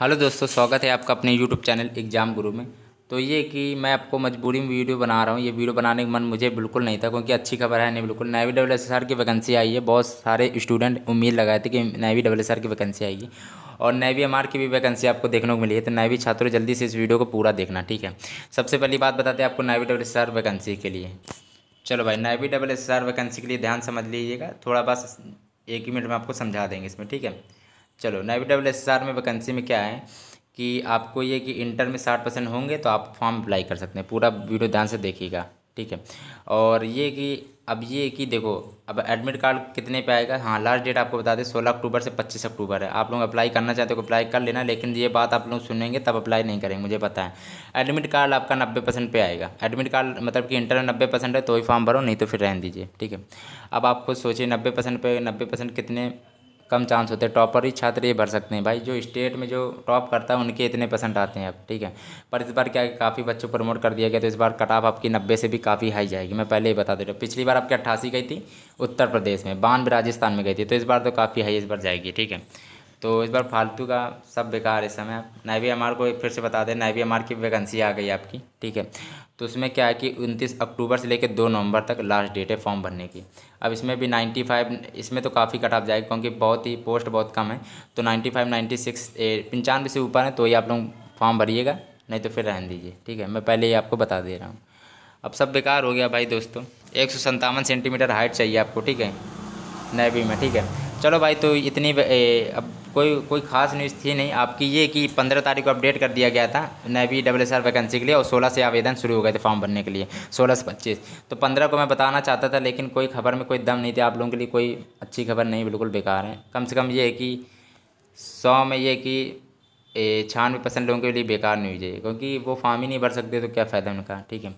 hello दोस्तों स्वागत है आपका अपने यूट्यूब चैनल एग्ज़ाम गुरु में तो ये कि मैं आपको मजबूरी में वीडियो बना रहा हूँ ये वीडियो बनाने का मन मुझे बिल्कुल नहीं था क्योंकि अच्छी खबर है नहीं बिल्कुल नेवी डबल एस की वैकेंसी आई है बहुत सारे स्टूडेंट उम्मीद लगाए थे कि नेवी डबल एस की वैकेंसी आएगी और नेवी एम की भी वैकेंसी आपको देखने को मिली है तो नेवी छात्रों जल्दी से इस वीडियो को पूरा देखना ठीक है सबसे पहली बात बताते हैं आपको नेवी डबल एस वैकेंसी के लिए चलो भाई नेवी डबल एस वैकेंसी के लिए ध्यान समझ लीजिएगा थोड़ा बस एक ही मिनट में आपको समझा देंगे इसमें ठीक है चलो नेवी डब्ल्यू एस में वैकेंसी में क्या है कि आपको ये कि इंटर में साठ परसेंट होंगे तो आप फॉर्म अप्लाई कर सकते हैं पूरा वीडियो ध्यान से देखिएगा ठीक है और ये कि अब ये कि देखो अब एडमिट कार्ड कितने पे आएगा हाँ लास्ट डेट आपको बता दें सोलह अक्टूबर से पच्चीस अक्टूबर है आप लोग अप्लाई करना चाहते हो अप्लाई तो कर लेना लेकिन ये बात आप लोग सुनेंगे तब अप्लाई नहीं करेंगे मुझे पता है एडमिट कार्ड आपका नब्बे परसेंट पे आएगा एडमिट कार्ड मतलब कि इंटर में नब्बे परसेंट है तो ही फॉर्म भरो नहीं तो फिर रहन दीजिए ठीक है अब आप खुद सोचिए नब्बे परसेंट पे नब्बे परसेंट कितने कम चांस होते हैं टॉपर ही छात्र ये भर सकते हैं भाई जो स्टेट में जो टॉप करता है उनके इतने परसेंट आते हैं अब ठीक है पर इस बार क्या काफ़ी बच्चों प्रमोट कर दिया गया तो इस बार कट ऑफ आपकी नब्बे से भी काफ़ी हाई जाएगी मैं पहले ही बता दे रहा हूँ पिछली बार आपकी अट्ठासी गई थी उत्तर प्रदेश में बानवे राजस्थान में गई थी तो इस बार तो काफ़ी हाई इस बार जाएगी ठीक है तो इस बार फालतू का सब बेकार है समय आप नाइवी एम को फिर से बता दें नाइवी एम की वैकेंसी आ गई आपकी ठीक है तो उसमें क्या है कि उनतीस अक्टूबर से लेकर दो नवंबर तक लास्ट डेट है फॉर्म भरने की अब इसमें भी 95 इसमें तो काफ़ी कट आप जाएगी क्योंकि बहुत ही पोस्ट बहुत कम है तो नाइन्टी फाइव पंचानवे से ऊपर है तो ही आप लोग फॉर्म भरिएगा नहीं तो फिर रहन दीजिए ठीक है मैं पहले ही आपको बता दे रहा हूँ अब सब बेकार हो गया भाई दोस्तों एक सेंटीमीटर हाइट चाहिए आपको ठीक है नैवी में ठीक है चलो भाई तो इतनी अब कोई कोई खास न्यूज़ थी नहीं आपकी ये कि पंद्रह तारीख को अपडेट कर दिया गया था नेवी डब्ल एस वैकेंसी के लिए और सोलह से आवेदन शुरू हो गए थे फॉर्म भरने के लिए सोलह से पच्चीस तो पंद्रह को मैं बताना चाहता था लेकिन कोई खबर में कोई दम नहीं थी आप लोगों के लिए कोई अच्छी खबर नहीं बिल्कुल बेकार है कम से कम ये है कि सौ में ये कि छानवे परसेंट लोगों के लिए बेकार न्यूज है क्योंकि वो फॉर्म ही नहीं भर सकते तो क्या फ़ायदा उनका ठीक है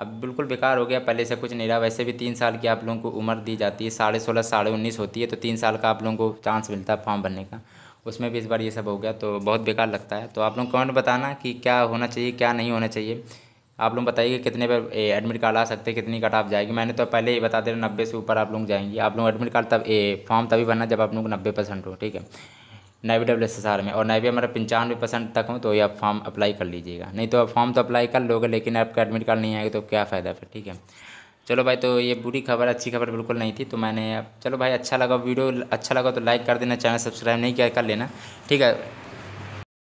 अब बिल्कुल बेकार हो गया पहले से कुछ नहीं रहा वैसे भी तीन साल की आप लोगों को उम्र दी जाती है साढ़े सोलह साढ़े उन्नीस होती है तो तीन साल का आप लोगों को चांस मिलता है फॉर्म भरने का उसमें भी इस बार ये सब हो गया तो बहुत बेकार लगता है तो आप लोग कमेंट बताना कि क्या होना चाहिए क्या नहीं होना चाहिए आप लोग बताइए कितने पर एडमिट कार्ड आ सकते हैं कितनी कट आप जाएगी मैंने तो पहले ही बता दे रहा नब्बे से ऊपर आप लोग जाएंगे आप लोग एडमिट कार्ड तब ए फॉर्म तभी भरना जब आप लोग नब्बे परसेंट हो ठीक है navy W S S R में और नाइवी हमारा पंचानवे परसेंट तक हो तो ये आप फॉर्म अप्लाई कर लीजिएगा नहीं तो आप फॉर्म तो अप्लाई कर लोगे लेकिन आपका एडमिट कार्ड नहीं आएगा तो क्या फ़ायदा फिर ठीक है चलो भाई तो ये बुरी खबर अच्छी खबर बिल्कुल नहीं थी तो मैंने चलो भाई अच्छा लगा वीडियो अच्छा लगा तो लाइक कर देना चैनल सब्सक्राइब नहीं किया कर लेना ठीक है